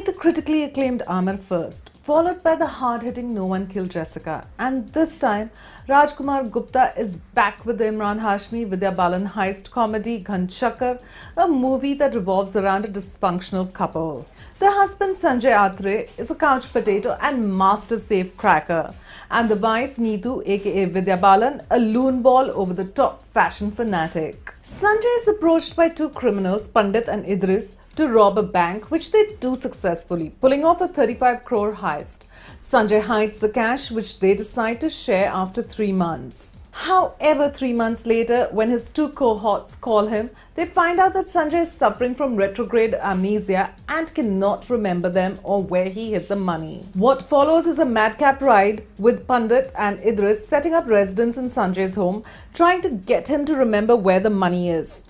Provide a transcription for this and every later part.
made the critically acclaimed Amar first, followed by the hard hitting No One Killed Jessica. And this time, Rajkumar Gupta is back with the Imran Hashmi Vidya Balan heist comedy Ghanchakar, a movie that revolves around a dysfunctional couple. The husband Sanjay Atre is a couch potato and master safe cracker, and the wife Neetu, aka Vidya Balan, a loon ball over the top fashion fanatic. Sanjay is approached by two criminals, Pandit and Idris, to rob a bank, which they do successfully, pulling off a 35 crore heist. Sanjay hides the cash, which they decide to share after three months. However, three months later, when his two cohorts call him, they find out that Sanjay is suffering from retrograde amnesia and cannot remember them or where he hid the money. What follows is a madcap ride with Pandit and Idris setting up residence in Sanjay's home, trying to get him to remember where the money is.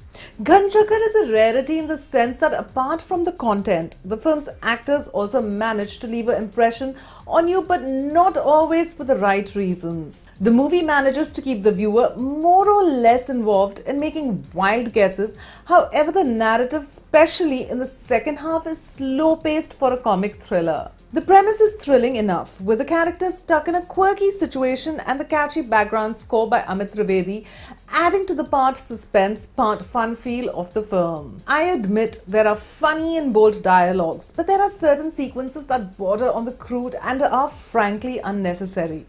Ganjakar is a rarity in the sense that apart from the content, the film's actors also manage to leave an impression on you, but not always for the right reasons. The movie manages to keep the viewer more or less involved in making wild guesses. However, the narrative, especially in the second half, is slow paced for a comic thriller. The premise is thrilling enough, with the characters stuck in a quirky situation and the catchy background score by Amit Trivedi adding to the part suspense, part fun feel of the film. I admit there are funny and bold dialogues, but there are certain sequences that border on the crude and are frankly unnecessary.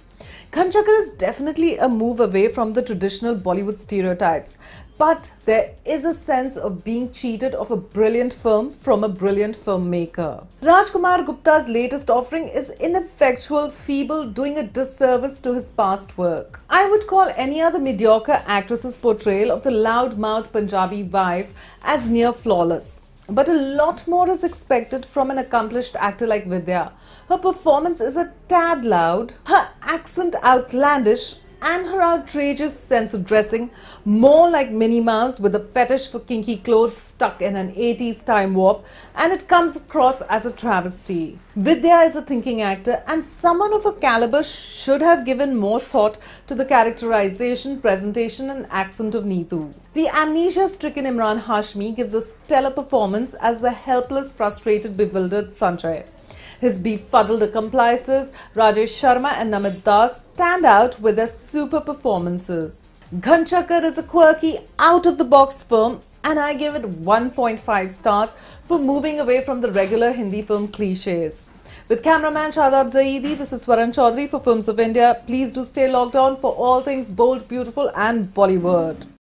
Kanchakar is definitely a move away from the traditional Bollywood stereotypes, but there is a sense of being cheated of a brilliant film from a brilliant filmmaker. Rajkumar Gupta's latest offering is ineffectual, feeble, doing a disservice to his past work. I would call any other mediocre actress's portrayal of the loud-mouthed Punjabi wife as near flawless. But a lot more is expected from an accomplished actor like Vidya. Her performance is a tad loud, her accent outlandish, and her outrageous sense of dressing, more like Minnie Mouse with a fetish for kinky clothes stuck in an 80s time warp, and it comes across as a travesty. Vidya is a thinking actor, and someone of her caliber should have given more thought to the characterization, presentation, and accent of Neetu. The amnesia stricken Imran Hashmi gives a stellar performance as the helpless, frustrated, bewildered Sanjay. His befuddled accomplices Rajesh Sharma and Namit Das stand out with their super performances. Ghanchakar is a quirky, out-of-the-box film and I give it 1.5 stars for moving away from the regular Hindi film cliches. With cameraman Shadab Zaidi, this is Swaran Chaudhary for Films of India. Please do stay logged on for all things bold, beautiful and Bollywood.